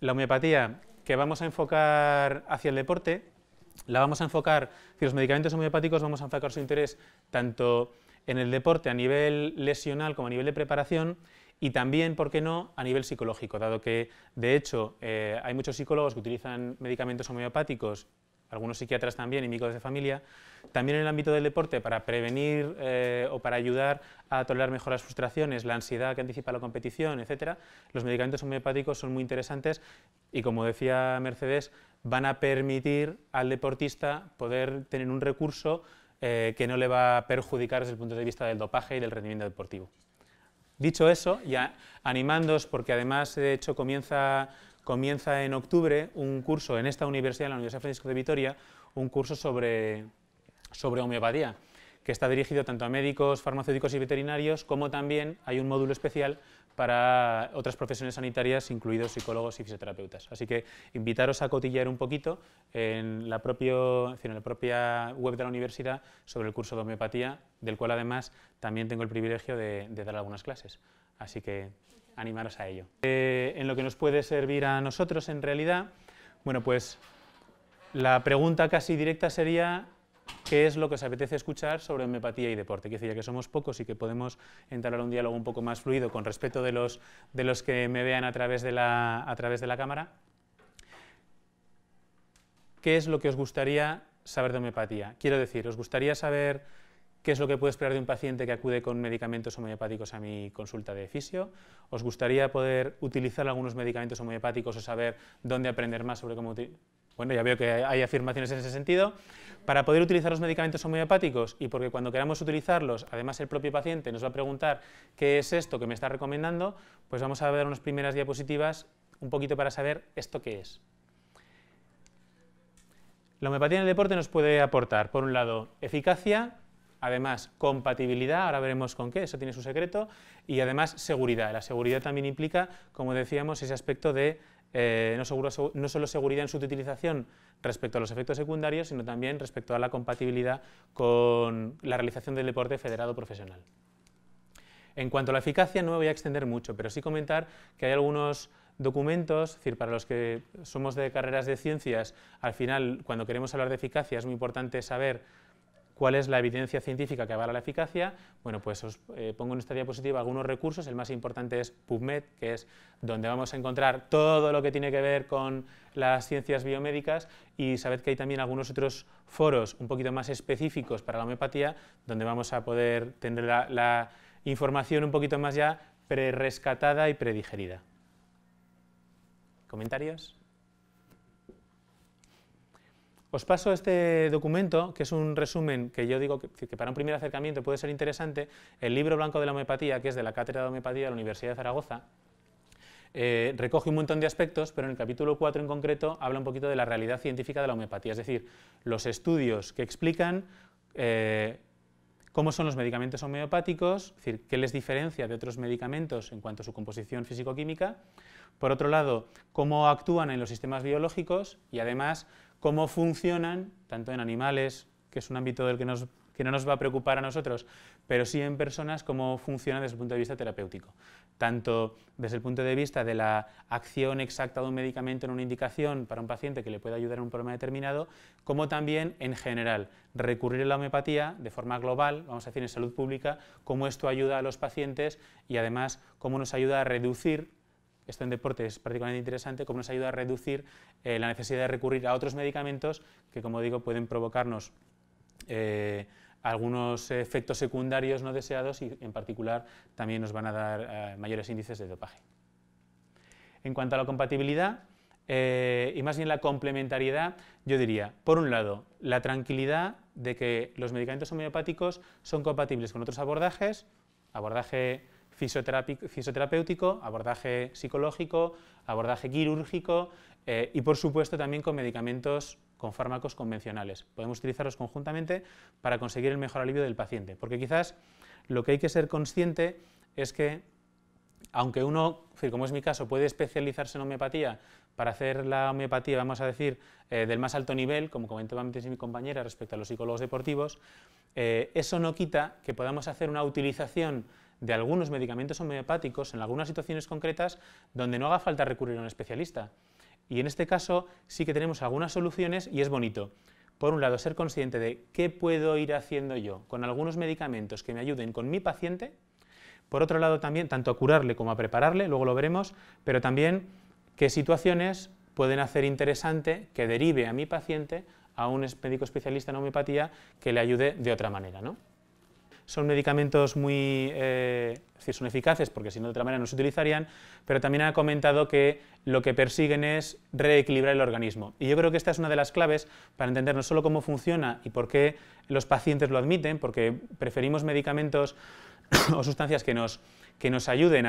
la homeopatía que vamos a enfocar hacia el deporte, la vamos a enfocar, si los medicamentos homeopáticos vamos a enfocar su interés tanto en el deporte a nivel lesional como a nivel de preparación y también, ¿por qué no?, a nivel psicológico, dado que, de hecho, eh, hay muchos psicólogos que utilizan medicamentos homeopáticos algunos psiquiatras también y médicos de familia, también en el ámbito del deporte para prevenir eh, o para ayudar a tolerar mejor las frustraciones, la ansiedad que anticipa la competición, etcétera, los medicamentos homeopáticos son muy interesantes y como decía Mercedes, van a permitir al deportista poder tener un recurso eh, que no le va a perjudicar desde el punto de vista del dopaje y del rendimiento deportivo. Dicho eso, ya animándos, porque además de hecho comienza comienza en octubre un curso en esta universidad, la Universidad Francisco de Vitoria, un curso sobre, sobre homeopatía, que está dirigido tanto a médicos, farmacéuticos y veterinarios, como también hay un módulo especial para otras profesiones sanitarias, incluidos psicólogos y fisioterapeutas. Así que invitaros a cotillar un poquito en la, en la propia web de la universidad sobre el curso de homeopatía, del cual además también tengo el privilegio de, de dar algunas clases. Así que animaros a ello. Eh, en lo que nos puede servir a nosotros en realidad, bueno, pues la pregunta casi directa sería qué es lo que os apetece escuchar sobre homeopatía y deporte. Quiero decir, ya que somos pocos y que podemos entablar un diálogo un poco más fluido con respecto de los, de los que me vean a través de la, a través de la cámara, ¿qué es lo que os gustaría saber de homeopatía? Quiero decir, ¿os gustaría saber qué es lo que puedo esperar de un paciente que acude con medicamentos homeopáticos a mi consulta de fisio. ¿Os gustaría poder utilizar algunos medicamentos homeopáticos o saber dónde aprender más sobre cómo bueno, ya veo que hay afirmaciones en ese sentido, para poder utilizar los medicamentos homeopáticos y porque cuando queramos utilizarlos, además el propio paciente nos va a preguntar qué es esto que me está recomendando, pues vamos a ver unas primeras diapositivas un poquito para saber esto qué es. La homeopatía en el deporte nos puede aportar, por un lado, eficacia, Además, compatibilidad, ahora veremos con qué, eso tiene su secreto, y además seguridad. La seguridad también implica, como decíamos, ese aspecto de eh, no, no, solo seguridad en su utilización respecto a los efectos secundarios, sino también respecto a la compatibilidad con la realización del deporte federado profesional. En cuanto a la eficacia, no me voy a extender mucho, pero sí comentar que hay algunos documentos, es decir, para los que somos de carreras de ciencias, al final, cuando queremos hablar de eficacia, es muy importante saber ¿Cuál es la evidencia científica que avala la eficacia? Bueno, pues os eh, pongo en esta diapositiva algunos recursos. El más importante es PubMed, que es donde vamos a encontrar todo lo que tiene que ver con las ciencias biomédicas y sabed que hay también algunos otros foros un poquito más específicos para la homeopatía, donde vamos a poder tener la, información un poquito más ya pre y predigerida. ¿Comentarios? Os paso este documento, que es un resumen que yo digo que, para un primer acercamiento puede ser interesante, el libro blanco de la homeopatía, que es de la Cátedra de Homeopatía de la Universidad de Zaragoza, eh, recoge un montón de aspectos, pero en el capítulo 4 en concreto habla un poquito de la realidad científica de la homeopatía, es decir, los estudios que explican eh, cómo son los medicamentos homeopáticos, es decir, qué les diferencia de otros medicamentos en cuanto a su composición físico-química, por otro lado, cómo actúan en los sistemas biológicos y además cómo funcionan, tanto en animales, que es un ámbito del que, no nos va a preocupar a nosotros, pero sí en personas, cómo funcionan desde el punto de vista terapéutico. Tanto desde el punto de vista de la acción exacta de un medicamento en una indicación para un paciente que le pueda ayudar en un problema determinado, como también en general, recurrir a la homeopatía de forma global, vamos a decir en salud pública, cómo esto ayuda a los pacientes y además cómo nos ayuda a reducir esto en deporte es particularmente interesante, como nos ayuda a reducir eh, la necesidad de recurrir a otros medicamentos que, como digo, pueden provocarnos eh, algunos efectos secundarios no deseados y, en particular, también nos van a dar eh, mayores índices de dopaje. En cuanto a la compatibilidad, y más bien la complementariedad, yo diría, por un lado, la tranquilidad de que los medicamentos homeopáticos son compatibles con otros abordajes, abordaje fisioterapéutico, abordaje psicológico, abordaje quirúrgico eh, y por supuesto también con medicamentos con fármacos convencionales. Podemos utilizarlos conjuntamente para conseguir el mejor alivio del paciente, porque quizás lo que hay que ser consciente es que aunque uno, como es mi caso, puede especializarse en homeopatía para hacer la homeopatía, vamos a decir, eh, del más alto nivel, como comentaba antes mi compañera respecto a los psicólogos deportivos, eh, eso no quita que podamos hacer una utilización de algunos medicamentos homeopáticos en algunas situaciones concretas donde no haga falta recurrir a un especialista. Y en este caso sí que tenemos algunas soluciones y es bonito. Por un lado, ser consciente de qué puedo ir haciendo yo con algunos medicamentos que me ayuden con mi paciente. Por otro lado, también, tanto a curarle como a prepararle, luego lo veremos, pero también qué situaciones pueden hacer interesante que derive a mi paciente a un médico especialista en homeopatía que le ayude de otra manera. ¿no? son medicamentos muy, eh, son eficaces porque si no de otra manera no se utilizarían, pero también ha comentado que lo que persiguen es reequilibrar el organismo. Y yo creo que esta es una de las claves para entender no solo cómo funciona y por qué los pacientes lo admiten, porque preferimos medicamentos o sustancias que nos, que nos ayuden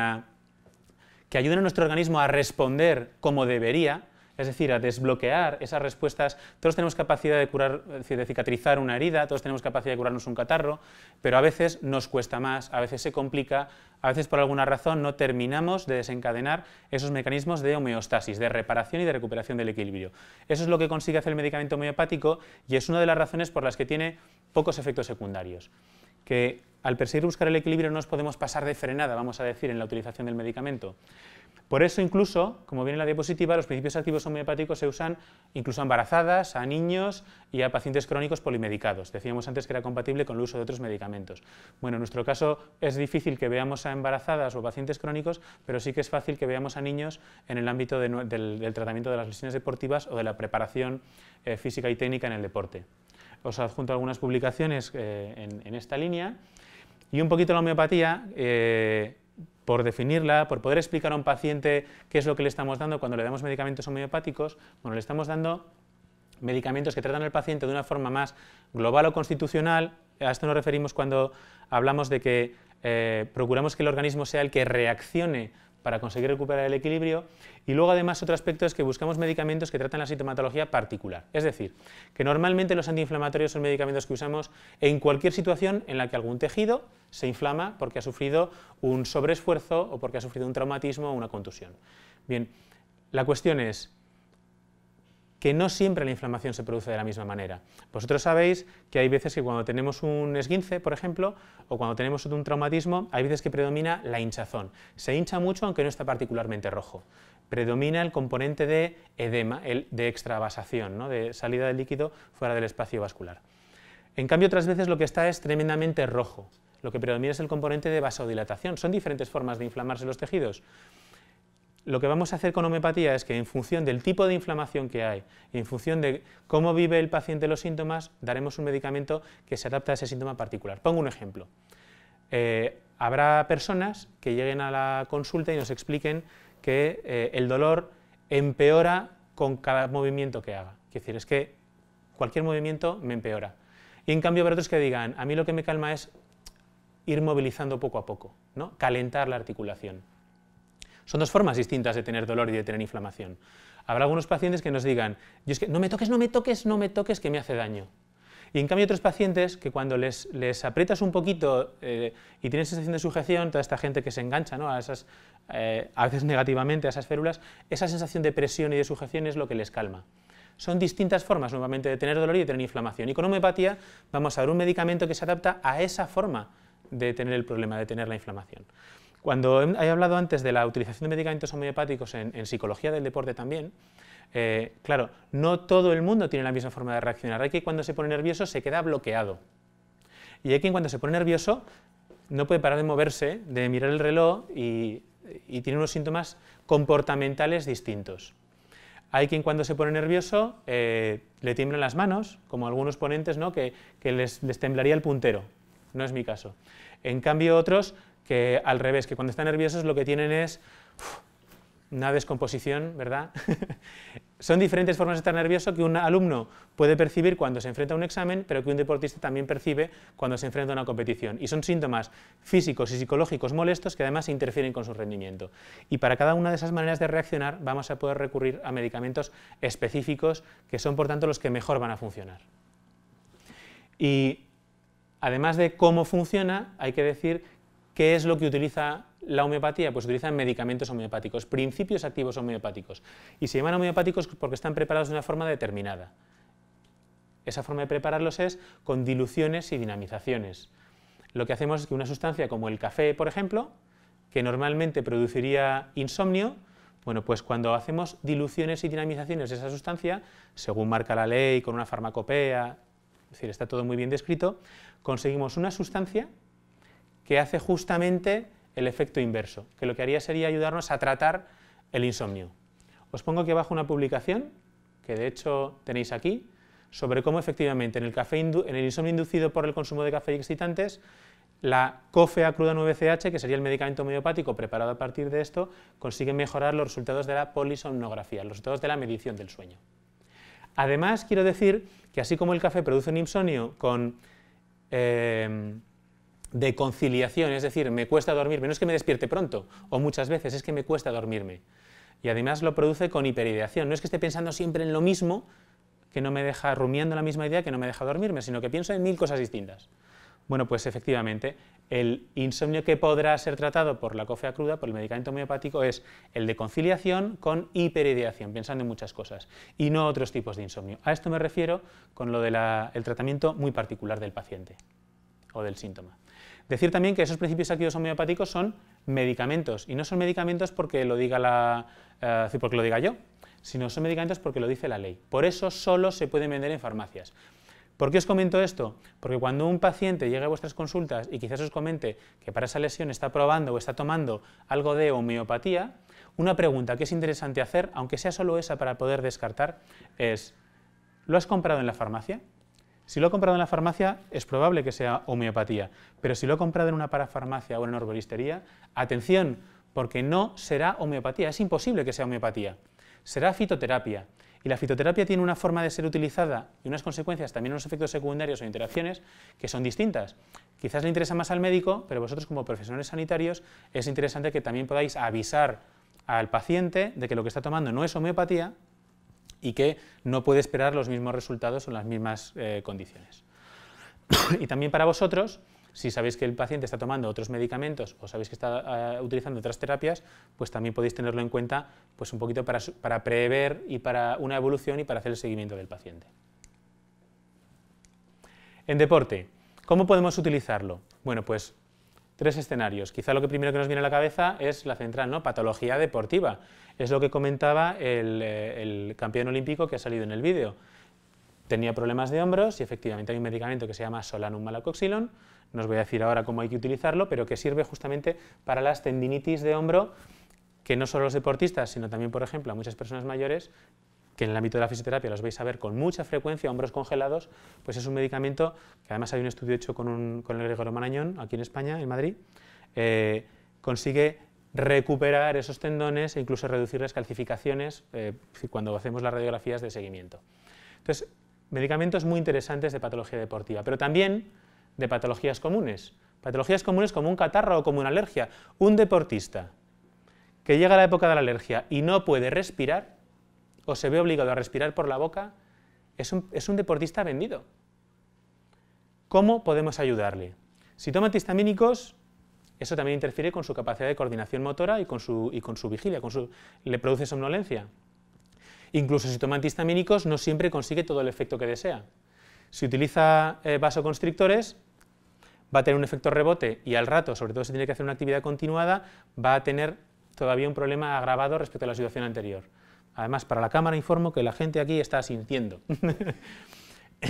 que ayuden a nuestro organismo a responder como debería, es decir, a desbloquear esas respuestas. Todos tenemos capacidad de curar, de cicatrizar una herida, todos tenemos capacidad de curarnos un catarro, pero a veces nos cuesta más, a veces se complica, a veces por alguna razón no terminamos de desencadenar esos mecanismos de homeostasis, de reparación y de recuperación del equilibrio. Eso es lo que consigue hacer el medicamento homeopático y es una de las razones por las que tiene pocos efectos secundarios que al perseguir buscar el equilibrio no nos podemos pasar de frenada, vamos a decir, en la utilización del medicamento. Por eso incluso, como viene en la diapositiva, los principios activos homeopáticos se usan incluso a embarazadas, a niños y a pacientes crónicos polimedicados. Decíamos antes que era compatible con el uso de otros medicamentos. Bueno, en nuestro caso es difícil que veamos a embarazadas o pacientes crónicos, pero sí que es fácil que veamos a niños en el ámbito del, tratamiento de las lesiones deportivas o de la preparación eh, física y técnica en el deporte os adjunto algunas publicaciones eh, en, esta línea. Y un poquito la homeopatía, eh, por definirla, por poder explicar a un paciente qué es lo que le estamos dando cuando le damos medicamentos homeopáticos, bueno, le estamos dando medicamentos que tratan al paciente de una forma más global o constitucional. A esto nos referimos cuando hablamos de que eh, procuramos que el organismo sea el que reaccione para conseguir recuperar el equilibrio. Y luego además otro aspecto es que buscamos medicamentos que tratan la sintomatología particular. Es decir, que normalmente los antiinflamatorios son medicamentos que usamos en cualquier situación en la que algún tejido se inflama porque ha sufrido un sobreesfuerzo o porque ha sufrido un traumatismo o una contusión. Bien, la cuestión es, que no siempre la inflamación se produce de la misma manera. Vosotros sabéis que hay veces que cuando tenemos un esguince, por ejemplo, o cuando tenemos un traumatismo, hay veces que predomina la hinchazón. Se hincha mucho aunque no está particularmente rojo. Predomina el componente de edema, el de extravasación, ¿no? de salida del líquido fuera del espacio vascular. En cambio, otras veces lo que está es tremendamente rojo. Lo que predomina es el componente de vasodilatación. Son diferentes formas de inflamarse los tejidos lo que vamos a hacer con homeopatía es que en función del tipo de inflamación que hay en función de cómo vive el paciente los síntomas, daremos un medicamento que se adapte a ese síntoma particular. Pongo un ejemplo. Eh, habrá personas que lleguen a la consulta y nos expliquen que eh, el dolor empeora con cada movimiento que haga. Es decir, es que cualquier movimiento me empeora. Y en cambio habrá otros que digan, a mí lo que me calma es ir movilizando poco a poco, ¿no? calentar la articulación. Son dos formas distintas de tener dolor y de tener inflamación. Habrá algunos pacientes que nos digan, yo es que no me toques, no me toques, no me toques, que me hace daño. Y en cambio otros pacientes que cuando les, les aprietas un poquito eh, y tienen sensación de sujeción, toda esta gente que se engancha ¿no? a esas, eh, a veces negativamente a esas férulas, esa sensación de presión y de sujeción es lo que les calma. Son distintas formas nuevamente de tener dolor y de tener inflamación. Y con homeopatía vamos a dar un medicamento que se adapta a esa forma de tener el problema, de tener la inflamación. Cuando he hablado antes de la utilización de medicamentos homeopáticos en, psicología del deporte también, eh, claro, no todo el mundo tiene la misma forma de reaccionar. Hay quien cuando se pone nervioso se queda bloqueado. Y hay quien cuando se pone nervioso no puede parar de moverse, de mirar el reloj y, tiene unos síntomas comportamentales distintos. Hay quien cuando se pone nervioso eh, le tiemblan las manos, como algunos ponentes, que, les, les temblaría el puntero. No es mi caso. En cambio otros que al revés, que cuando están nerviosos lo que tienen es una descomposición, ¿verdad? Son diferentes formas de estar nervioso que un alumno puede percibir cuando se enfrenta a un examen, pero que un deportista también percibe cuando se enfrenta a una competición. Y son síntomas físicos y psicológicos molestos que además interfieren con su rendimiento. Y para cada una de esas maneras de reaccionar vamos a poder recurrir a medicamentos específicos que son por tanto los que mejor van a funcionar. Y además de cómo funciona, hay que decir ¿Qué es lo que utiliza la homeopatía? Pues utilizan medicamentos homeopáticos, principios activos homeopáticos. Y se llaman homeopáticos porque están preparados de una forma determinada. Esa forma de prepararlos es con diluciones y dinamizaciones. Lo que hacemos es que una sustancia como el café, por ejemplo, que normalmente produciría insomnio, bueno, pues cuando hacemos diluciones y dinamizaciones de esa sustancia, según marca la ley, con una farmacopea, es decir, está todo muy bien descrito, conseguimos una sustancia que hace justamente el efecto inverso, que lo que haría sería ayudarnos a tratar el insomnio. Os pongo aquí abajo una publicación, que de hecho tenéis aquí, sobre cómo efectivamente en el, insomnio inducido por el consumo de café excitantes, la cofea cruda 9CH, que sería el medicamento homeopático preparado a partir de esto, consigue mejorar los resultados de la polisomnografía, los resultados de la medición del sueño. Además, quiero decir que así como el café produce un insomnio con eh, de conciliación, es decir, me cuesta dormirme, no es que me despierte pronto, o muchas veces es que me cuesta dormirme. Y además lo produce con hiperideación, no es que esté pensando siempre en lo mismo, que no me deja rumiando la misma idea, que no me deja dormirme, sino que pienso en mil cosas distintas. Bueno, pues efectivamente, el insomnio que podrá ser tratado por la cofea cruda, por el medicamento homeopático, es el de conciliación con hiperideación, pensando en muchas cosas, y no otros tipos de insomnio. A esto me refiero con lo del tratamiento muy particular del paciente o del síntoma. Decir también que esos principios activos homeopáticos son medicamentos, y no son medicamentos porque lo diga, la, eh, diga yo, sino son medicamentos porque lo dice la ley. Por eso solo se pueden vender en farmacias. ¿Por qué os comento esto? Porque cuando un paciente llega a vuestras consultas y quizás os comente que para esa lesión está probando o está tomando algo de homeopatía, una pregunta que es interesante hacer, aunque sea solo esa para poder descartar, es ¿lo has comprado en la farmacia? Si lo he comprado en la farmacia, es probable que sea homeopatía, pero si lo he comprado en una parafarmacia o en una atención, porque no será homeopatía, es imposible que sea homeopatía. Será fitoterapia. Y la fitoterapia tiene una forma de ser utilizada y unas consecuencias, también unos efectos secundarios o interacciones que son distintas. Quizás le interesa más al médico, pero vosotros como profesionales sanitarios es interesante que también podáis avisar al paciente de que lo que está tomando no es homeopatía, y que no puede esperar los mismos resultados en las mismas eh, condiciones. y también para vosotros, si sabéis que el paciente está tomando otros medicamentos o sabéis que está eh, utilizando otras terapias, pues también podéis tenerlo en cuenta pues un poquito para, para prever y para una evolución y para hacer el seguimiento del paciente. En deporte, ¿cómo podemos utilizarlo? Bueno, pues tres escenarios. Quizá lo que primero que nos viene a la cabeza es la central, ¿no? Patología deportiva. Es lo que comentaba eh, el, campeón olímpico que ha salido en el vídeo. Tenía problemas de hombros y efectivamente hay un medicamento que se llama Solanum malacoxilon. No os voy a decir ahora cómo hay que utilizarlo, pero que sirve justamente para las tendinitis de hombro que no solo los deportistas, sino también, por ejemplo, a muchas personas mayores que en el ámbito de la fisioterapia los vais a ver con mucha frecuencia, hombros congelados, pues es un medicamento que además hay un estudio hecho con, con el Gregorio Marañón, aquí en España, en Madrid, eh, consigue recuperar esos tendones e incluso reducir las calcificaciones eh, cuando hacemos las radiografías de seguimiento. Entonces, medicamentos muy interesantes de patología deportiva, pero también de patologías comunes. Patologías comunes como un catarro o como una alergia. Un deportista que llega a la época de la alergia y no puede respirar, o se ve obligado a respirar por la boca, es un, deportista vendido. ¿Cómo podemos ayudarle? Si toma antihistamínicos, eso también interfiere con su capacidad de coordinación motora y con su, vigilia, con su, le produce somnolencia. Incluso si toma antihistamínicos, no siempre consigue todo el efecto que desea. Si utiliza eh, vasoconstrictores, va a tener un efecto rebote y al rato, sobre todo si tiene que hacer una actividad continuada, va a tener todavía un problema agravado respecto a la situación anterior. Además, para la cámara informo que la gente aquí está sintiendo.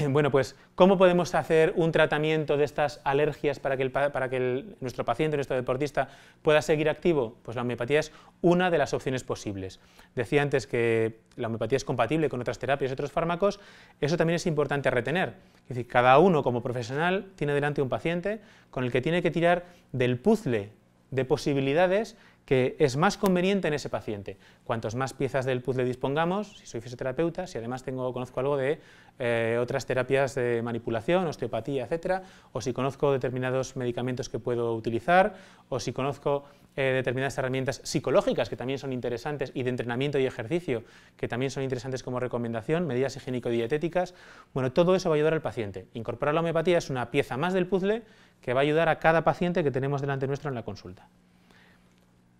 bueno, pues, ¿cómo podemos hacer un tratamiento de estas alergias para que, nuestro paciente, nuestro deportista, pueda seguir activo? Pues la homeopatía es una de las opciones posibles. Decía antes que la homeopatía es compatible con otras terapias y otros fármacos, eso también es importante retener. Es decir, cada uno como profesional tiene delante un paciente con el que tiene que tirar del puzzle de posibilidades que es más conveniente en ese paciente. cuantos más piezas del puzzle dispongamos, si soy fisioterapeuta, si además tengo, conozco algo de eh, otras terapias de manipulación, osteopatía, etcétera, o si conozco determinados medicamentos que puedo utilizar, o si conozco eh, determinadas herramientas psicológicas que también son interesantes y de entrenamiento y ejercicio que también son interesantes como recomendación, medidas higiénico-dietéticas. Bueno, todo eso va a ayudar al paciente. Incorporar la homeopatía es una pieza más del puzzle que va a ayudar a cada paciente que tenemos delante nuestro en la consulta.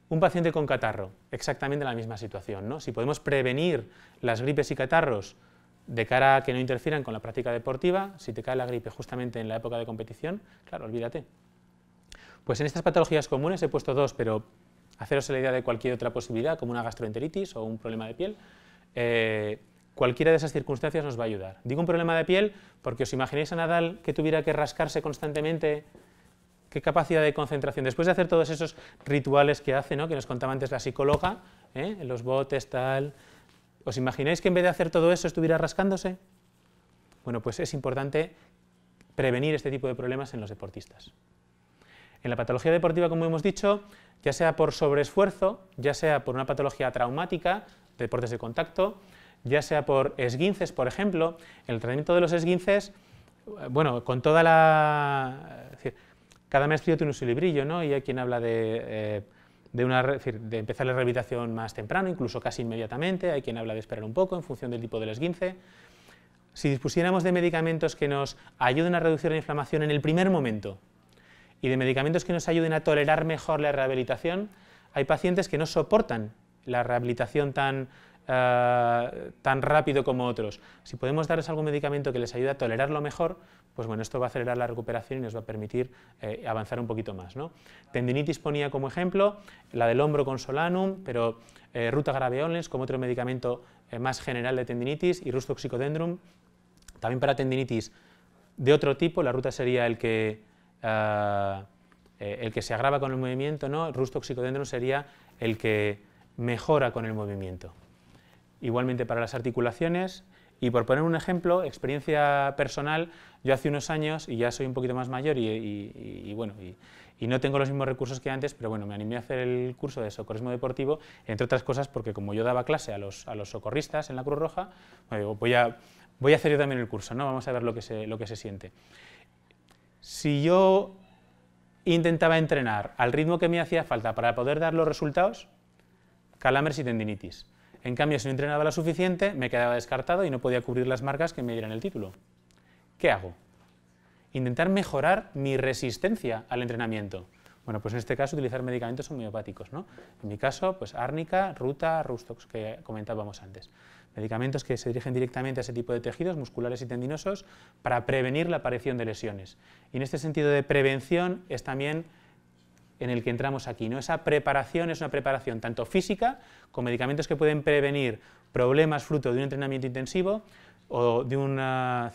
Un paciente con catarro, exactamente la misma situación. ¿no? Si podemos prevenir las gripes y catarros de cara a que no interfieran con la práctica deportiva, si te cae la gripe justamente en la época de competición, claro, olvídate, pues en estas patologías comunes he puesto dos, pero haceros la idea de cualquier otra posibilidad, como una gastroenteritis o un problema de piel, eh, cualquiera de esas circunstancias nos va a ayudar. Digo un problema de piel porque os imagináis a Nadal que tuviera que rascarse constantemente, qué capacidad de concentración. Después de hacer todos esos rituales que hace, que nos contaba antes la psicóloga, ¿eh? los botes, tal, ¿os imagináis que en vez de hacer todo eso estuviera rascándose? Bueno, pues es importante prevenir este tipo de problemas en los deportistas. En la patología deportiva, como hemos dicho, ya sea por sobreesfuerzo, ya sea por una patología traumática, deportes de contacto, ya sea por esguinces, por ejemplo, el tratamiento de los esguinces, eh, bueno, con toda la... cada maestro tiene su librillo, ¿no? Y hay quien habla de... Eh, de, empezar la rehabilitación más temprano, incluso casi inmediatamente, hay quien habla de esperar un poco en función del tipo del esguince. Si dispusiéramos de medicamentos que nos ayuden a reducir la inflamación en el primer momento, y de medicamentos que nos ayuden a tolerar mejor la rehabilitación, hay pacientes que no soportan la rehabilitación tan, eh, tan rápido como otros. Si podemos darles algún medicamento que les ayude a tolerarlo mejor, pues bueno, esto va a acelerar la recuperación y nos va a permitir eh, avanzar un poquito más. ¿no? Tendinitis ponía como ejemplo, la del hombro con solanum, pero eh, ruta graveolens como otro medicamento más general de tendinitis y rustoxicodendrum. También para tendinitis de otro tipo, la ruta sería el que eh, eh, el que se agrava con el movimiento, ¿no? rusto sería el que mejora con el movimiento. Igualmente para las articulaciones, y por poner un ejemplo, experiencia personal, yo hace unos años, y ya soy un poquito más mayor y, bueno, y, no tengo los mismos recursos que antes, pero bueno, me animé a hacer el curso de socorrismo deportivo, entre otras cosas porque como yo daba clase a los, socorristas en la Cruz Roja, voy, a, voy hacer yo también el curso, ¿no? vamos a ver lo que se siente si yo intentaba entrenar al ritmo que me hacía falta para poder dar los resultados, calambres y tendinitis. En cambio, si no entrenaba lo suficiente, me quedaba descartado y no podía cubrir las marcas que me dieran el título. ¿Qué hago? Intentar mejorar mi resistencia al entrenamiento. Bueno, pues en este caso utilizar medicamentos homeopáticos, En mi caso, pues árnica, ruta, rustox, que comentábamos antes medicamentos que se dirigen directamente a ese tipo de tejidos musculares y tendinosos para prevenir la aparición de lesiones. Y en este sentido de prevención es también en el que entramos aquí. ¿no? Esa preparación es una preparación tanto física, con medicamentos que pueden prevenir problemas fruto de un entrenamiento intensivo o de,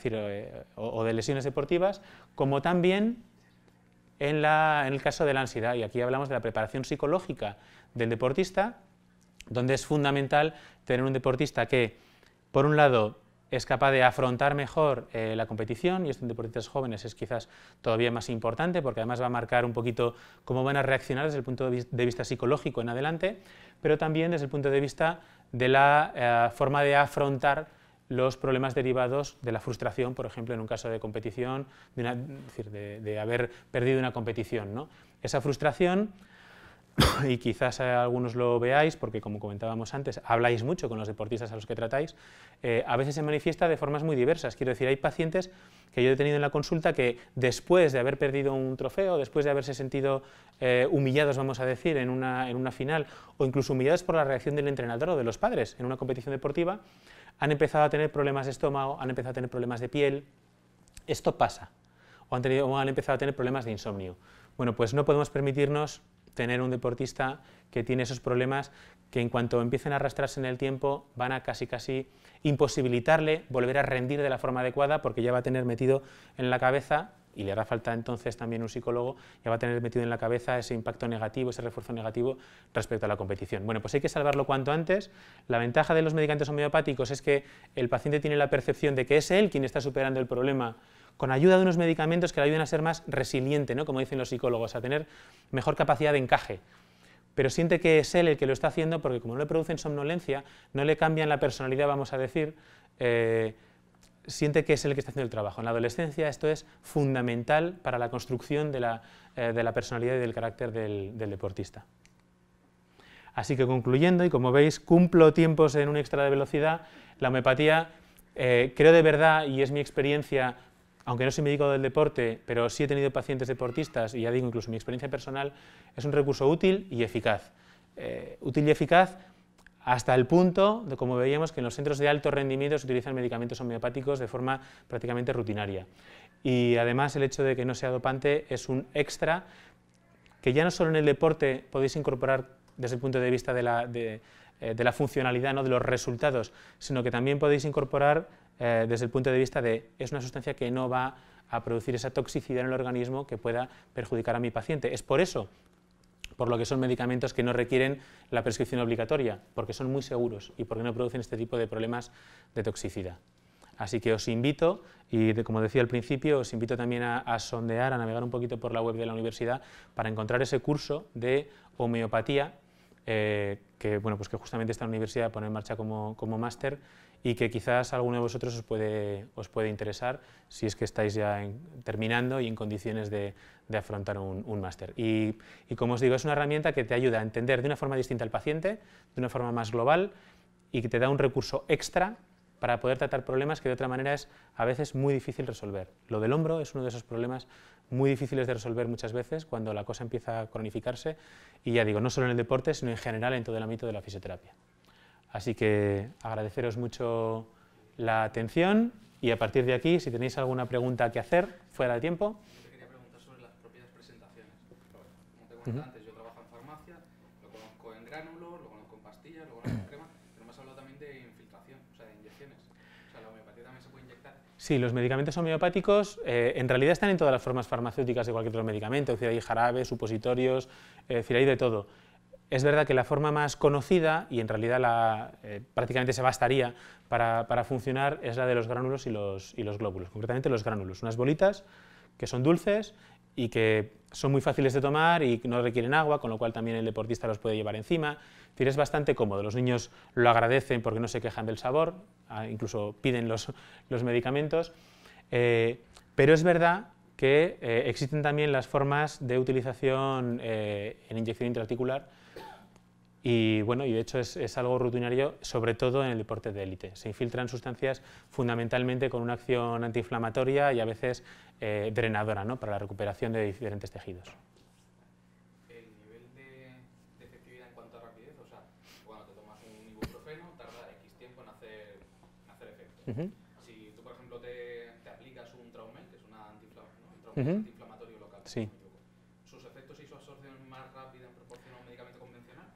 eh, lesiones deportivas, como también en el caso de la ansiedad. Y aquí hablamos de la preparación psicológica del deportista donde es fundamental tener un deportista que, por un lado, es capaz de afrontar mejor eh, la competición, y esto en deportistas jóvenes es quizás todavía más importante, porque además va a marcar un poquito cómo van a reaccionar desde el punto de vista psicológico en adelante, pero también desde el punto de vista de la eh, forma de afrontar los problemas derivados de la frustración, por ejemplo, en un caso de competición, de, de haber perdido una competición. ¿no? Esa frustración y quizás algunos lo veáis, porque como comentábamos antes, habláis mucho con los deportistas a los que tratáis, eh, a veces se manifiesta de formas muy diversas. Quiero decir, hay pacientes que yo he tenido en la consulta que después de haber perdido un trofeo, después de haberse sentido eh, humillados, vamos a decir, en una, final, o incluso humillados por la reacción del entrenador o de los padres en una competición deportiva, han empezado a tener problemas de estómago, han empezado a tener problemas de piel. Esto pasa. o han empezado a tener problemas de insomnio. Bueno, pues no podemos permitirnos tener un deportista que tiene esos problemas que en cuanto empiecen a arrastrarse en el tiempo van a casi casi imposibilitarle volver a rendir de la forma adecuada porque ya va a tener metido en la cabeza y le hará falta entonces también un psicólogo, ya va a tener metido en la cabeza ese impacto negativo, ese refuerzo negativo respecto a la competición. Bueno, pues hay que salvarlo cuanto antes. La ventaja de los medicamentos homeopáticos es que el paciente tiene la percepción de que es él quien está superando el problema con ayuda de unos medicamentos que le ayuden a ser más resiliente, como dicen los psicólogos, a tener mejor capacidad de encaje. Pero siente que es él el que lo está haciendo porque como no le producen somnolencia, no le cambian la personalidad, vamos a decir, eh, siente que es él el que está haciendo el trabajo. En la adolescencia esto es fundamental para la construcción de la, eh, personalidad y del carácter del, deportista. Así que concluyendo, y como veis, cumplo tiempos en un extra de velocidad, la homeopatía eh, creo de verdad, y es mi experiencia aunque no soy médico del deporte, pero sí he tenido pacientes deportistas, y ya digo, incluso mi experiencia personal, es un recurso útil y eficaz. Eh, útil y eficaz hasta el punto, de, como veíamos, que en los centros de alto rendimiento se utilizan medicamentos homeopáticos de forma prácticamente rutinaria. Y además el hecho de que no sea dopante es un extra que ya no solo en el deporte podéis incorporar desde el punto de vista de la, de eh, la funcionalidad, ¿no? de los resultados, sino que también podéis incorporar eh, desde el punto de vista de es una sustancia que no va a producir esa toxicidad en el organismo que pueda perjudicar a mi paciente. Es por eso por lo que son medicamentos que no requieren la prescripción obligatoria, porque son muy seguros y porque no producen este tipo de problemas de toxicidad. Así que os invito, y como decía al principio, os invito también a, sondear, a navegar un poquito por la web de la universidad para encontrar ese curso de homeopatía eh, que, bueno, pues que justamente esta universidad pone en marcha como, máster y que quizás alguno de vosotros os puede, interesar si es que estáis ya terminando y en condiciones de, afrontar un, máster. Y, y, como os digo, es una herramienta que te ayuda a entender de una forma distinta al paciente, de una forma más global y que te da un recurso extra para poder tratar problemas que de otra manera es a veces muy difícil resolver. Lo del hombro es uno de esos problemas muy difíciles de resolver muchas veces cuando la cosa empieza a cronificarse y ya digo, no solo en el deporte, sino en general en todo el ámbito de la fisioterapia. Así que agradeceros mucho la atención y a partir de aquí, si tenéis alguna pregunta que hacer fuera de tiempo. Yo quería preguntar sobre las propias presentaciones. Sí, los medicamentos homeopáticos eh, en realidad están en todas las formas farmacéuticas, de cualquier otro medicamento, es decir, hay jarabes, supositorios, eh, es de todo. Es verdad que la forma más conocida, y en realidad eh, prácticamente se bastaría para, funcionar, es la de los gránulos y los, y los glóbulos, concretamente los gránulos, unas bolitas que son dulces y que son muy fáciles de tomar y no requieren agua, con lo cual también el deportista los puede llevar encima. es bastante cómodo, los niños lo agradecen porque no se quejan del sabor, ah, incluso piden los, medicamentos. Eh, pero es verdad que eh, existen también las formas de utilización eh, en inyección intraarticular y bueno, y de hecho es, es algo rutinario, sobre todo en el deporte de élite. Se infiltran sustancias fundamentalmente con una acción antiinflamatoria y a veces eh, drenadora ¿no? para la recuperación de diferentes tejidos. El nivel de, de efectividad en cuanto a rapidez, o sea, cuando te tomas un ibuprofeno, tarda X tiempo en hacer, en hacer efecto. Si tú, por ejemplo, te, te aplicas un traumel, que es una antiinflamatoria, ¿no? un uh antiinflamatorio local. Sí.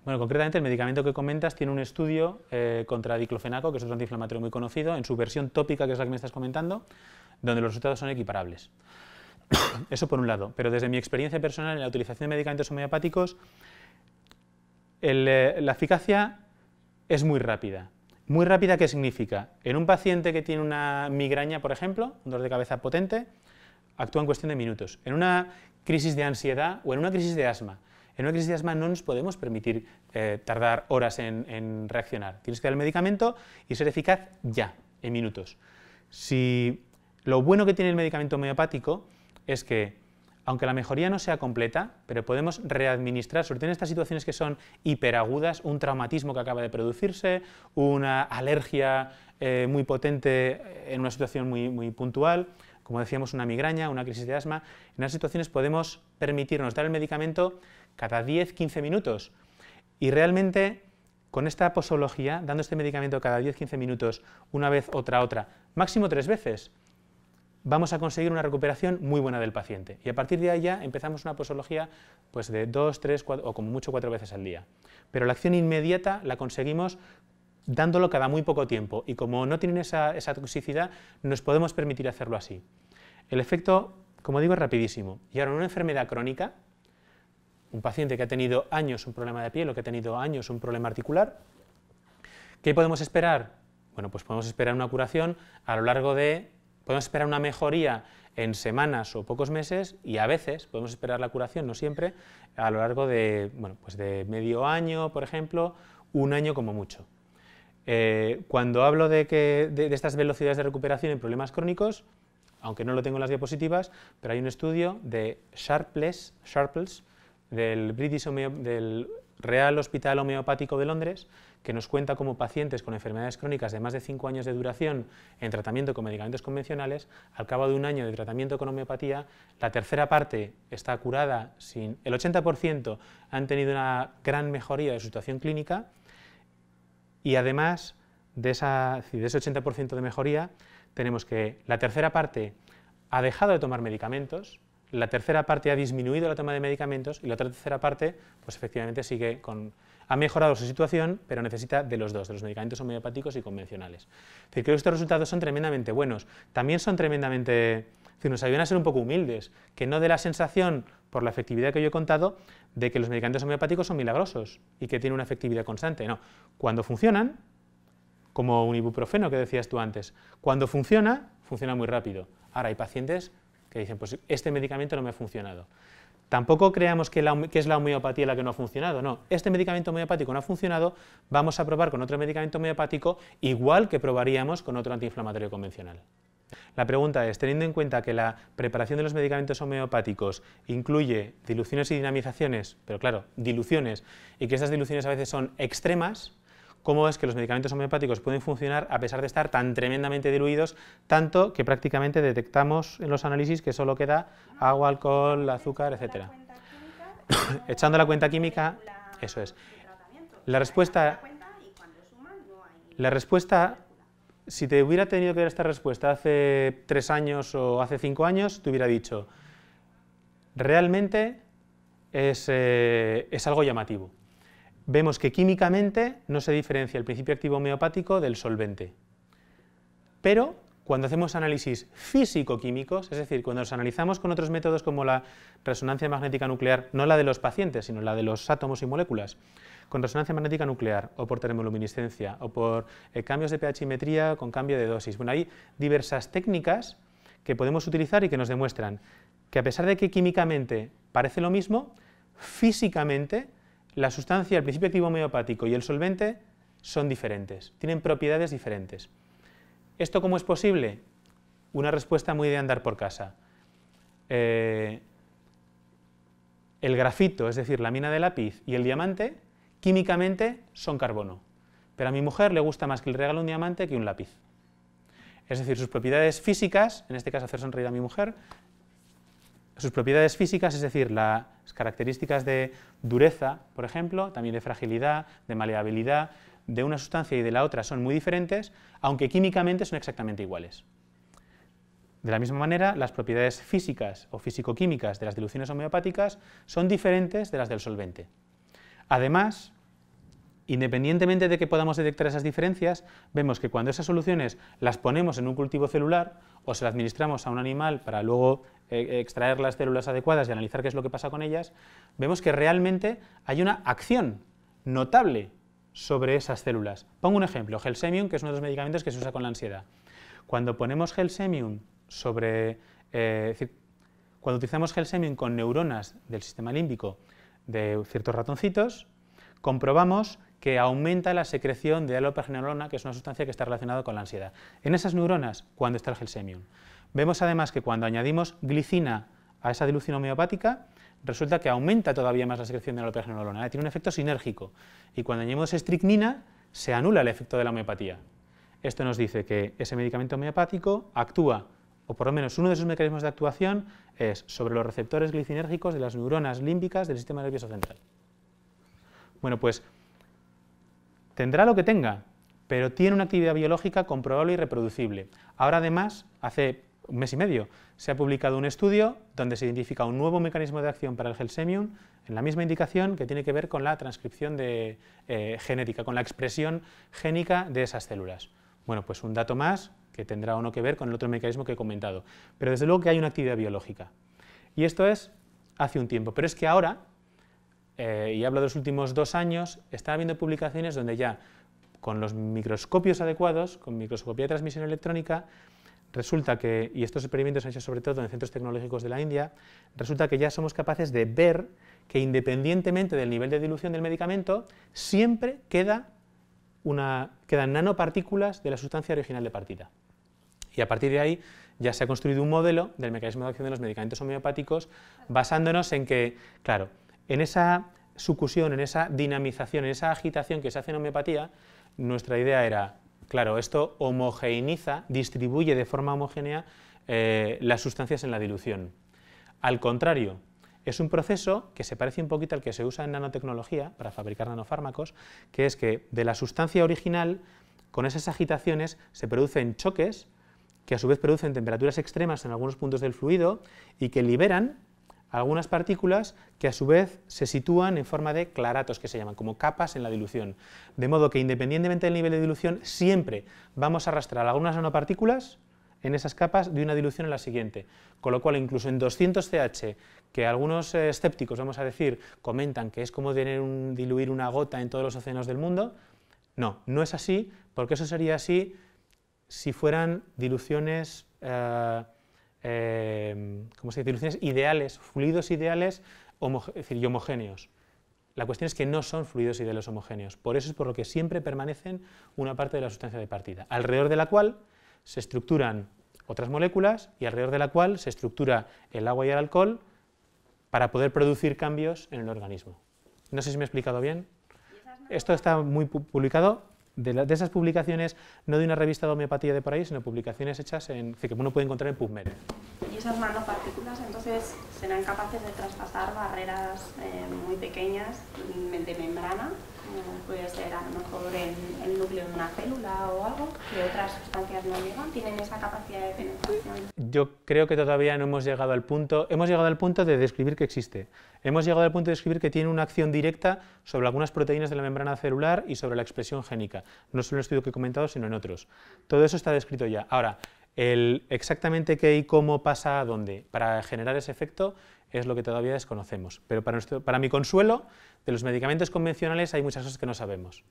Bueno, concretamente el medicamento que comentas tiene un estudio eh, contra diclofenaco, que es otro antiinflamatorio muy conocido, en su versión tópica, que es la que me estás comentando, donde los resultados son equiparables. Eso por un lado, pero desde mi experiencia personal en la utilización de medicamentos homeopáticos, eh, la eficacia es muy rápida. Muy rápida, ¿qué significa? En un paciente que tiene una migraña, por ejemplo, un dolor de cabeza potente, actúa en cuestión de minutos. En una crisis de ansiedad o en una crisis de asma, en una crisis de asma no nos podemos permitir eh, tardar horas en, reaccionar. Tienes que dar el medicamento y ser eficaz ya, en minutos. Si lo bueno que tiene el medicamento homeopático es que, aunque la mejoría no sea completa, pero podemos readministrar, sobre todo en estas situaciones que son hiperagudas, un traumatismo que acaba de producirse, una alergia eh, muy potente eh, en una situación muy, muy puntual, como decíamos, una migraña, una crisis de asma, en esas situaciones podemos permitirnos dar el medicamento cada 10-15 minutos. Y realmente con esta posología, dando este medicamento cada 10-15 minutos, una vez, otra, otra, máximo tres veces, vamos a conseguir una recuperación muy buena del paciente. Y a partir de ahí ya empezamos una posología pues, de dos tres o como mucho cuatro veces al día. Pero la acción inmediata la conseguimos dándolo cada muy poco tiempo y como no tienen esa, esa toxicidad, nos podemos permitir hacerlo así. El efecto, como digo, es rapidísimo. Y ahora, una enfermedad crónica, un paciente que ha tenido años un problema de piel o que ha tenido años un problema articular. ¿Qué podemos esperar? Bueno, pues podemos esperar una curación a lo largo de, podemos esperar una mejoría en semanas o pocos meses y a veces podemos esperar la curación, no siempre, a lo largo de, pues de medio año, por ejemplo, un año como mucho. Eh, cuando hablo de, que, estas velocidades de recuperación en problemas crónicos, aunque no lo tengo en las diapositivas, pero hay un estudio de Sharples, Sharples del, Real Hospital Homeopático de Londres, que nos cuenta como pacientes con enfermedades crónicas de más de 5 años de duración en tratamiento con medicamentos convencionales, al cabo de un año de tratamiento con homeopatía, la tercera parte está curada, sin, el 80% han tenido una gran mejoría de su situación clínica y además de, esa, de ese 80% de mejoría tenemos que la tercera parte ha dejado de tomar medicamentos, la tercera parte ha disminuido la toma de medicamentos y la otra tercera parte, pues efectivamente sigue con... Ha mejorado su situación, pero necesita de los dos, de los medicamentos homeopáticos y convencionales. creo que estos resultados son tremendamente buenos. También son tremendamente... nos ayudan a ser un poco humildes, que no dé la sensación, por la efectividad que yo he contado, de que los medicamentos homeopáticos son milagrosos y que tienen una efectividad constante. No, cuando funcionan, como un ibuprofeno que decías tú antes, cuando funciona, funciona muy rápido. Ahora hay pacientes dicen, pues este medicamento no me ha funcionado. Tampoco creamos que, que, es la homeopatía la que no ha funcionado, no. Este medicamento homeopático no ha funcionado, vamos a probar con otro medicamento homeopático igual que probaríamos con otro antiinflamatorio convencional. La pregunta es, teniendo en cuenta que la preparación de los medicamentos homeopáticos incluye diluciones y dinamizaciones, pero claro, diluciones, y que estas diluciones a veces son extremas, cómo es que los medicamentos homeopáticos pueden funcionar a pesar de estar tan tremendamente diluidos, tanto que prácticamente detectamos en los análisis que solo queda agua, alcohol, azúcar, etcétera. Echando la cuenta química, eso es. La respuesta, la respuesta, si te hubiera tenido que dar esta respuesta hace tres años o hace cinco años, te hubiera dicho, realmente es eh, algo llamativo vemos que químicamente no se diferencia el principio activo homeopático del solvente. Pero cuando hacemos análisis físico-químicos, es decir, cuando los analizamos con otros métodos como la resonancia magnética nuclear, no la de los pacientes, sino la de los átomos y moléculas, con resonancia magnética nuclear o por termoluminiscencia o por eh, cambios de pHimetría con cambio de dosis. Bueno, hay diversas técnicas que podemos utilizar y que nos demuestran que a pesar de que químicamente parece lo mismo, físicamente la sustancia, el principio activo homeopático y el solvente son diferentes, tienen propiedades diferentes. ¿Esto cómo es posible? Una respuesta muy de andar por casa. Eh, el grafito, es decir, la mina de lápiz y el diamante, químicamente son carbono, pero a mi mujer le gusta más que le regale un diamante que un lápiz. Es decir, sus propiedades físicas, en este caso hacer sonreír a mi mujer, sus propiedades físicas, es decir, la, pues características de dureza, por ejemplo, también de fragilidad, de maleabilidad, de una sustancia y de la otra son muy diferentes, aunque químicamente son exactamente iguales. De la misma manera, las propiedades físicas o físico-químicas de las diluciones homeopáticas son diferentes de las del solvente. Además, Independientemente de que podamos detectar esas diferencias, vemos que cuando esas soluciones las ponemos en un cultivo celular o se las administramos a un animal para luego eh, extraer las células adecuadas y analizar qué es lo que pasa con ellas, vemos que realmente hay una acción notable sobre esas células. Pongo un ejemplo, Gelsemium, que es uno de los medicamentos que se usa con la ansiedad. Cuando ponemos sobre... Eh, cuando utilizamos Gelsemium con neuronas del sistema límbico de ciertos ratoncitos, comprobamos que aumenta la secreción de alopergenolona, que es una sustancia que está relacionada con la ansiedad. En esas neuronas, cuando está el gelsemium. Vemos además que cuando añadimos glicina a esa dilución homeopática, resulta que aumenta todavía más la secreción de alopergenolona. ¿eh? Tiene un efecto sinérgico. Y cuando añadimos estricnina, se anula el efecto de la homeopatía. Esto nos dice que ese medicamento homeopático actúa, o por lo menos uno de sus mecanismos de actuación es sobre los receptores glicinérgicos de las neuronas límbicas del sistema nervioso central. Bueno, pues Tendrá lo que tenga, pero tiene una actividad biológica comprobable y reproducible. Ahora además, hace un mes y medio, se ha publicado un estudio donde se identifica un nuevo mecanismo de acción para el Gelsemium en la misma indicación que tiene que ver con la transcripción de, eh, genética, con la expresión génica de esas células. Bueno, pues un dato más que tendrá o no que ver con el otro mecanismo que he comentado. Pero desde luego que hay una actividad biológica. Y esto es hace un tiempo, pero es que ahora eh, y hablo de los últimos dos años, está habiendo publicaciones donde ya con los microscopios adecuados, con microscopía de transmisión electrónica, resulta que, y estos experimentos se han hecho sobre todo en centros tecnológicos de la India, resulta que ya somos capaces de ver que independientemente del nivel de dilución del medicamento, siempre queda quedan nanopartículas de la sustancia original de partida. Y a partir de ahí ya se ha construido un modelo del mecanismo de acción de los medicamentos homeopáticos basándonos en que, claro, en esa sucusión, en esa dinamización, en esa agitación que se hace en homeopatía, nuestra idea era, claro, esto homogeneiza, distribuye de forma homogénea eh, las sustancias en la dilución. Al contrario, es un proceso que se parece un poquito al que se usa en nanotecnología para fabricar nanofármacos, que es que de la sustancia original, con esas agitaciones, se producen choques que a su vez producen temperaturas extremas en algunos puntos del fluido y que liberan algunas partículas que a su vez se sitúan en forma de claratos, que se llaman como capas en la dilución. De modo que independientemente del nivel de dilución, siempre vamos a arrastrar algunas nanopartículas en esas capas de una dilución a la siguiente. Con lo cual, incluso en 200 CH, que algunos eh, escépticos, vamos a decir, comentan que es como diluir una gota en todos los océanos del mundo, no, no es así, porque eso sería así si fueran diluciones... Eh, eh, ¿cómo se dice? diluciones ideales, fluidos ideales y homogéneos. La cuestión es que no son fluidos ideales homogéneos. Por eso es por lo que siempre permanecen una parte de la sustancia de partida, alrededor de la cual se estructuran otras moléculas y alrededor de la cual se estructura el agua y el alcohol para poder producir cambios en el organismo. No sé si me he explicado bien. Esto está muy publicado de, esas publicaciones, no de una revista de homeopatía de por ahí, sino publicaciones hechas en, que uno puede encontrar en PubMed. Y esas nanopartículas entonces serán capaces de traspasar barreras eh, muy pequeñas de membrana Mm, puede ser a lo mejor el, el, núcleo de una célula o algo, que otras sustancias no llegan, tienen esa capacidad de penetración. Yo creo que todavía no hemos llegado al punto, hemos llegado al punto de describir que existe, hemos llegado al punto de describir que tiene una acción directa sobre algunas proteínas de la membrana celular y sobre la expresión génica, no solo en el estudio que he comentado, sino en otros. Todo eso está descrito ya. Ahora, el exactamente qué y cómo pasa a dónde para generar ese efecto, es lo que todavía desconocemos. Pero para, mi consuelo, de los medicamentos convencionales hay muchas cosas que no sabemos.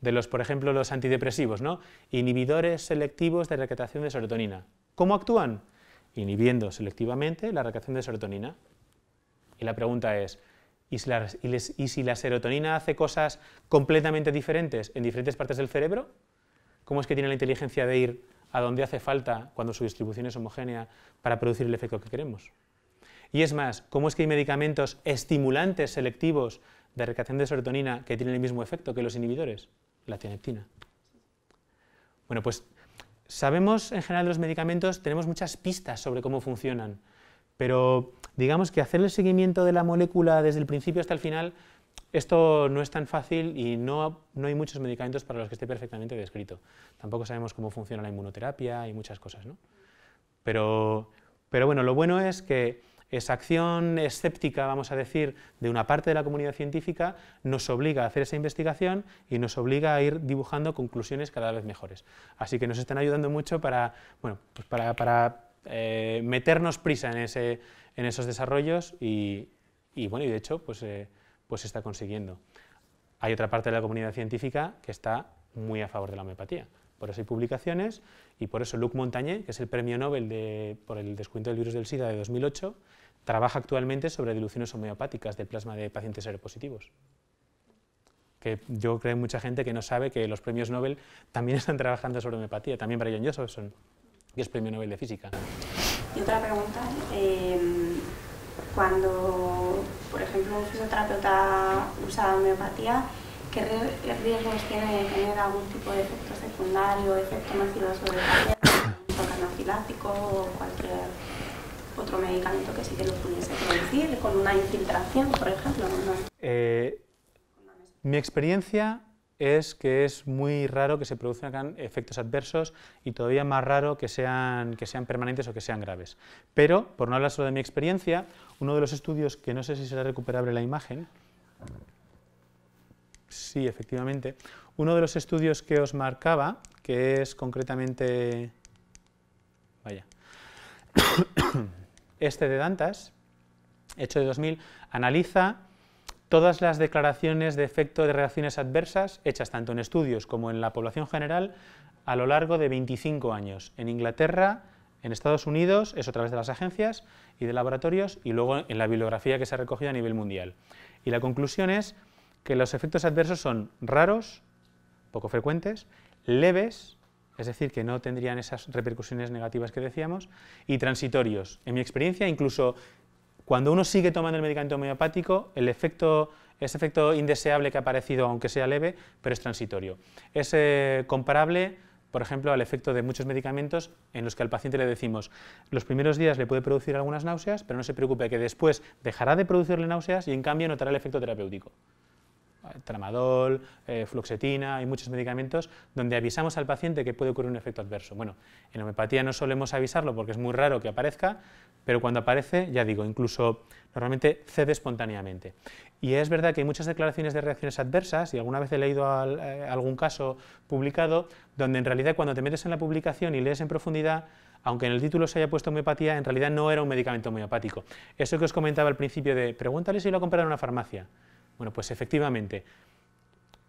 De los, por ejemplo, los antidepresivos, ¿no? Inhibidores selectivos de recaptación de serotonina. ¿Cómo actúan? Inhibiendo selectivamente la recaptación de serotonina. Y la pregunta es, ¿y si la serotonina hace cosas completamente diferentes en diferentes partes del cerebro? ¿Cómo es que tiene la inteligencia de ir a donde hace falta cuando su distribución es homogénea para producir el efecto que queremos? Y es más, ¿cómo es que hay medicamentos estimulantes selectivos de recreación de serotonina que tienen el mismo efecto que los inhibidores? La tianeptina. Bueno, pues sabemos en general de los medicamentos, tenemos muchas pistas sobre cómo funcionan, pero digamos que hacer el seguimiento de la molécula desde el principio hasta el final, esto no es tan fácil y no, no hay muchos medicamentos para los que esté perfectamente descrito. Tampoco sabemos cómo funciona la inmunoterapia y muchas cosas, ¿no? Pero, pero bueno, lo bueno es que esa acción escéptica, vamos a decir, de una parte de la comunidad científica nos obliga a hacer esa investigación y nos obliga a ir dibujando conclusiones cada vez mejores. Así que nos están ayudando mucho para, pues para, eh, meternos prisa en, esos desarrollos y, bueno, y de hecho pues, eh, pues se está consiguiendo. Hay otra parte de la comunidad científica que está muy a favor de la homeopatía. Por eso hay publicaciones y por eso Luc Montagné, que es el premio Nobel por el descuento del virus del SIDA de 2008, trabaja actualmente sobre diluciones homeopáticas del plasma de pacientes seropositivos. Que yo creo que mucha gente que no sabe que los premios Nobel también están trabajando sobre homeopatía, también Brian Josephson, que es premio Nobel de Física. Y otra pregunta, em, cuando, por ejemplo, un fisioterapeuta usa homeopatía, ¿qué riesgos tiene de tener algún tipo de efecto secundario, efecto nocivo sobre el paciente, o cualquier otro medicamento que sí que lo pudiese producir, con una infiltración, por ejemplo. Eh, mi experiencia es que es muy raro que se produzcan efectos adversos y todavía más raro que sean, que sean permanentes o que sean graves. Pero, por no hablar solo de mi experiencia, uno de los estudios que no sé si será recuperable la imagen, sí, efectivamente, uno de los estudios que os marcaba, que es concretamente... Vaya este de Dantas, hecho de 2000, analiza todas las declaraciones de efecto de reacciones adversas hechas tanto en estudios como en la población general a lo largo de 25 años, en Inglaterra, en Estados Unidos, eso a través de las agencias y de laboratorios, y luego en la bibliografía que se ha recogido a nivel mundial. Y la conclusión es que los efectos adversos son raros, poco frecuentes, leves es decir, que no tendrían esas repercusiones negativas que decíamos, y transitorios. En mi experiencia, incluso cuando uno sigue tomando el medicamento homeopático, el efecto, ese efecto indeseable que ha aparecido, aunque sea leve, pero es transitorio. Es eh, comparable, por ejemplo, al efecto de muchos medicamentos en los que al paciente le decimos, los primeros días le puede producir algunas náuseas, pero no se preocupe que después dejará de producirle náuseas y en cambio notará el efecto terapéutico tramadol, eh, fluoxetina, hay muchos medicamentos donde avisamos al paciente que puede ocurrir un efecto adverso. Bueno, en homeopatía no solemos avisarlo porque es muy raro que aparezca, pero cuando aparece, ya digo, incluso normalmente cede espontáneamente. Y es verdad que hay muchas declaraciones de reacciones adversas, y alguna vez he leído eh, algún caso publicado, donde en realidad cuando te metes en la publicación y lees en profundidad, aunque en el título se haya puesto homeopatía, en realidad no era un medicamento homeopático. Eso que os comentaba al principio de, pregúntale si lo ha comprado en una farmacia. Bueno, pues efectivamente,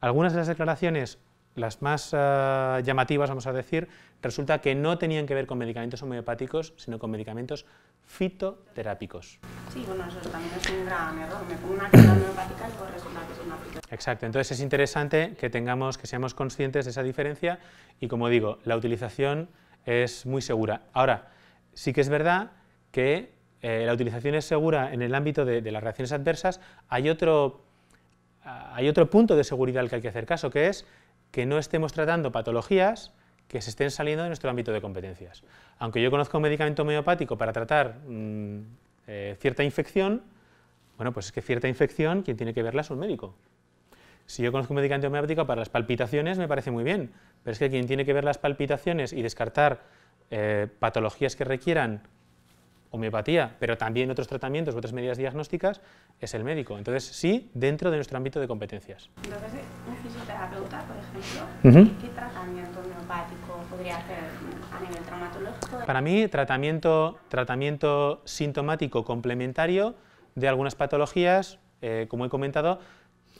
algunas de las declaraciones, las más eh, llamativas, vamos a decir, resulta que no tenían que ver con medicamentos homeopáticos, sino con medicamentos fitoterápicos. Sí, bueno, eso también es un gran error. Me pongo una homeopática y pues resulta que es una Exacto, entonces es interesante que tengamos, que seamos conscientes de esa diferencia y como digo, la utilización es muy segura. Ahora, sí que es verdad que eh, la utilización es segura en el ámbito de, de las reacciones adversas. Hay otro hay otro punto de seguridad al que hay que hacer caso, que es que no estemos tratando patologías que se estén saliendo de nuestro ámbito de competencias. Aunque yo conozco un medicamento homeopático para tratar mm, eh, cierta infección, bueno, pues es que cierta infección, quien tiene que verla es un médico. Si yo conozco un medicamento homeopático para las palpitaciones, me parece muy bien, pero es que quien tiene que ver las palpitaciones y descartar eh, patologías que requieran homeopatía, pero también otros tratamientos, otras medidas diagnósticas, es el médico. Entonces, sí, dentro de nuestro ámbito de competencias. Entonces, un fisioterapeuta, por ejemplo, ¿qué tratamiento homeopático podría hacer a nivel traumatológico? Para mí, tratamiento, tratamiento sintomático complementario de algunas patologías, eh, como he comentado,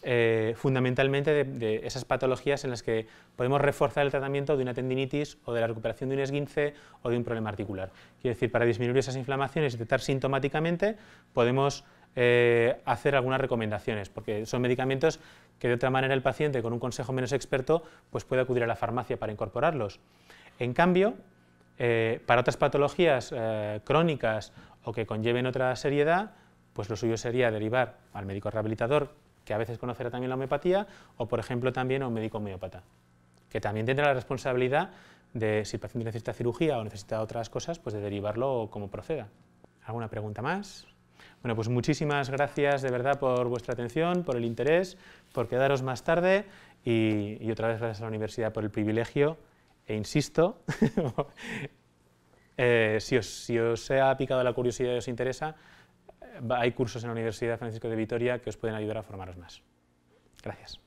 eh, fundamentalmente de, esas patologías en las que podemos reforzar el tratamiento de una tendinitis o de la recuperación de un esguince o de un problema articular. Quiero decir, para disminuir esas inflamaciones y tratar sintomáticamente, podemos eh, hacer algunas recomendaciones, porque son medicamentos que de otra manera el paciente, con un consejo menos experto, pues puede acudir a la farmacia para incorporarlos. En cambio, eh, para otras patologías crónicas o que conlleven otra seriedad, pues lo suyo sería derivar al médico rehabilitador que a veces conocerá también la homeopatía, o por ejemplo también a un médico homeópata, que también tendrá la responsabilidad de si el paciente necesita cirugía o necesita otras cosas, pues de derivarlo como proceda. ¿Alguna pregunta más? Bueno, pues muchísimas gracias de verdad por vuestra atención, por el interés, por quedaros más tarde y, otra vez gracias a la universidad por el privilegio e insisto, eh, si, os, si os ha picado la curiosidad y os interesa, hay cursos en la Universidad Francisco de Vitoria que os pueden ayudar a formaros más. Gracias.